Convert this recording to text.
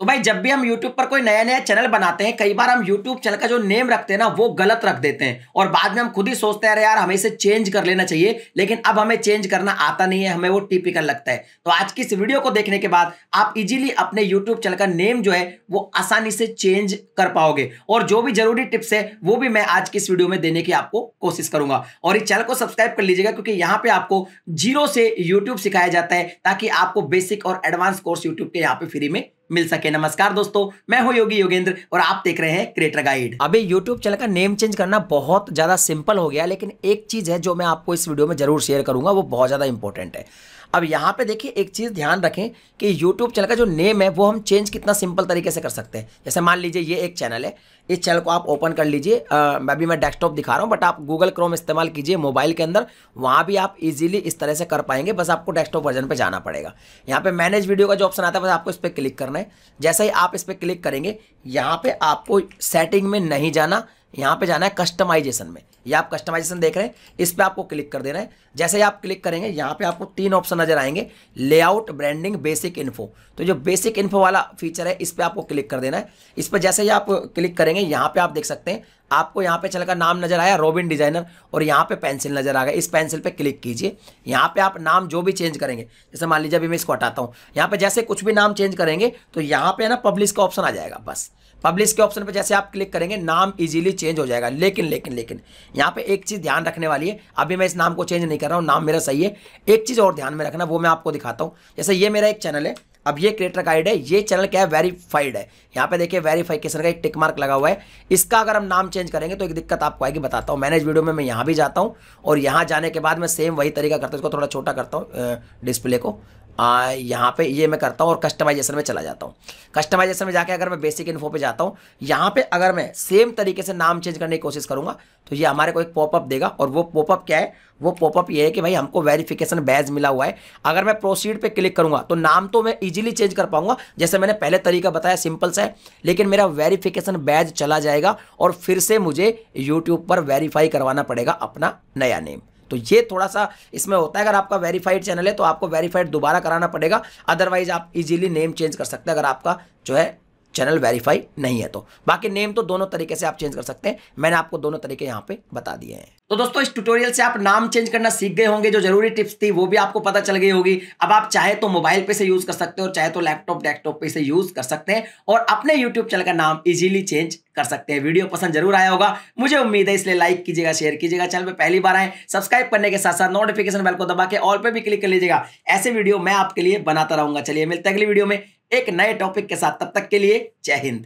तो भाई जब भी हम YouTube पर कोई नया नया चैनल बनाते हैं कई बार हम YouTube चैनल का जो नेम रखते हैं ना वो गलत रख देते हैं और बाद में हम खुद ही सोचते हैं यार हमें इसे चेंज कर लेना चाहिए लेकिन अब हमें चेंज करना आता नहीं है हमें वो टिपिकल लगता है तो आज की इस वीडियो को देखने के बाद आप इजीली अपने YouTube चैनल का नेम जो है वो आसानी से चेंज कर पाओगे और जो भी जरूरी टिप्स है वो भी मैं आज की इस वीडियो में देने की आपको कोशिश करूंगा और इस चैनल को सब्सक्राइब कर लीजिएगा क्योंकि यहाँ पे आपको जीरो से यूट्यूब सिखाया जाता है ताकि आपको बेसिक और एडवांस कोर्स यूट्यूब के यहाँ पे फ्री में मिल सके नमस्कार दोस्तों मैं हूं योगी योगेंद्र और आप देख रहे हैं क्रिएटर गाइड अभी यूट्यूब चैनल का नेम चेंज करना बहुत ज़्यादा सिंपल हो गया लेकिन एक चीज़ है जो मैं आपको इस वीडियो में जरूर शेयर करूंगा वो बहुत ज़्यादा इंपॉर्टेंट है अब यहाँ पे देखिए एक चीज़ ध्यान रखें कि यूट्यूब चैनल का जो नेम है वो हम चेंज कितना सिंपल तरीके से कर सकते हैं जैसे मान लीजिए ये एक चैनल है इस चैनल को आप ओपन कर लीजिए मैं भी मैं डेस्कटॉप दिखा रहा हूँ बट आप गूगल क्रोम इस्तेमाल कीजिए मोबाइल के अंदर वहाँ भी आप इजीली इस तरह से कर पाएंगे बस आपको डेस्कटॉप वर्जन पर जाना पड़ेगा यहाँ पर मैनेज वीडियो का जो ऑप्शन आता है बस आपको इस पर क्लिक करना है जैसे ही आप इस पर क्लिक करेंगे यहाँ पर आपको सेटिंग में नहीं जाना यहाँ पे जाना है कस्टमाइजेशन में ये आप कस्टमाइजेशन देख रहे हैं इस पर आपको क्लिक कर देना है जैसे ही आप क्लिक करेंगे यहाँ पे आपको तीन ऑप्शन नजर आएंगे लेआउट ब्रांडिंग बेसिक इन्फो तो जो बेसिक इन्फो वाला फीचर है इस पर आपको क्लिक कर देना है इस पर जैसे ही आप क्लिक करेंगे यहाँ पर आप देख सकते हैं आपको यहाँ पे चलकर नाम नजर आया रोबिन डिजाइनर और यहाँ पे पेंसिल नजर आ गया इस पेंसिल पे क्लिक कीजिए यहाँ पे आप नाम जो भी चेंज करेंगे जैसे मान लीजिए अभी मैं इसको हटाता हूँ यहाँ पे जैसे कुछ भी नाम चेंज करेंगे तो यहाँ पे ना पब्लिश का ऑप्शन आ जाएगा बस पब्लिश के ऑप्शन पे जैसे आप क्लिक करेंगे नाम इजीली चेंज हो जाएगा लेकिन लेकिन लेकिन यहाँ पे एक चीज़ ध्यान रखने वाली है अभी मैं इस नाम को चेंज नहीं कर रहा हूँ नाम मेरा सही है एक चीज़ और ध्यान में रखना वो मैं आपको दिखाता हूँ जैसे ये मेरा एक चैनल है अब ये क्रिएटर गाइड है ये चैनल क्या है वेरीफाइड है यहाँ पे देखिए वेरीफाइकेशन का एक टिक मार्क लगा हुआ है इसका अगर हम नाम चेंज करेंगे तो एक दिक्कत आपको आएगी बताता हूँ मैंने इस वीडियो में मैं यहाँ भी जाता हूँ और यहाँ जाने के बाद मैं सेम वही तरीका करता हूँ इसको थोड़ा छोटा करता हूँ डिस्प्ले को आ, यहाँ पे ये मैं करता हूँ और कस्टमाइजेशन में चला जाता हूँ कस्टमाइजेशन में जाके अगर मैं बेसिक इन्फो पे जाता हूँ यहाँ पे अगर मैं सेम तरीके से नाम चेंज करने की कोशिश करूँगा तो ये हमारे को एक पॉपअप देगा और वो पॉपअप क्या है वो पॉपअप ये है कि भाई हमको वेरिफिकेशन बैज मिला हुआ है अगर मैं प्रोसीड पर क्लिक करूँगा तो नाम तो मैं ईजिली चेंज कर पाऊँगा जैसे मैंने पहले तरीका बताया सिंपल सा है लेकिन मेरा वेरीफिकेशन बैज चला जाएगा और फिर से मुझे यूट्यूब पर वेरीफाई करवाना पड़ेगा अपना नया नेम तो ये थोड़ा सा इसमें होता है अगर आपका वेरीफाइड चैनल है तो आपको वेरीफाइड दोबारा कराना पड़ेगा अदरवाइज आप इजीली नेम चेंज कर सकते हैं अगर आपका जो है चैनल वेरीफाई नहीं है तो बाकी नेम तो दोनों तरीके से आप चेंज कर सकते हैं मैंने आपको दोनों तरीके यहाँ पे बता दिए हैं तो दोस्तों इस ट्यूटोरियल से आप नाम चेंज करना सीख गए होंगे जो जरूरी टिप्स थी वो भी आपको पता चल गई होगी अब आप चाहे तो मोबाइल पे से यूज कर सकते हैं और चाहे तो लैपटॉप डेस्कटॉप पे से यूज कर सकते हैं और अपने यूट्यूब चैनल का नाम इजीली चेंज कर सकते हैं वीडियो पसंद जरूर आया होगा मुझे उम्मीद है इसलिए लाइक कीजिएगा शेयर कीजिएगा चैनल पर पहली बार आए सब्सक्राइब करने के साथ साथ नोटिफिकेशन बेल को दबा के ऑल पर भी क्लिक कर लीजिएगा ऐसे वीडियो मैं आपके लिए बनाता रहूंगा चलिए मिलते अगली वीडियो में एक नए टॉपिक के साथ तब तक के लिए जय हिंद